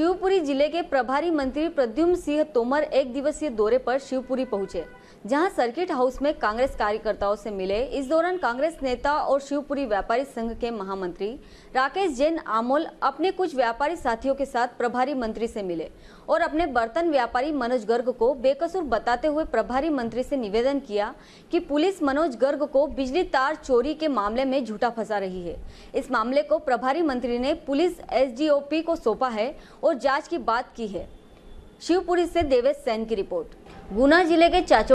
शिवपुरी जिले के प्रभारी मंत्री प्रद्युम्न सिंह तोमर एक दिवसीय दौरे पर शिवपुरी पहुंचे जहां सर्किट हाउस में कांग्रेस कार्यकर्ताओं से मिले इस दौरान कांग्रेस नेता और शिवपुरी व्यापारी संघ के महामंत्री राकेश जैन आमोल अपने कुछ व्यापारी साथियों के साथ प्रभारी मंत्री से मिले और अपने बर्तन व्यापारी मनोज गर्ग को बेकसूर बताते हुए प्रभारी मंत्री से निवेदन किया कि पुलिस मनोज गर्ग को बिजली तार चोरी के मामले में झूठा फंसा रही है इस मामले को प्रभारी मंत्री ने पुलिस एस को सौंपा है और और जांच की बात की है शिवपुरी से देवेश सैन की रिपोर्ट गुना जिले के चाचो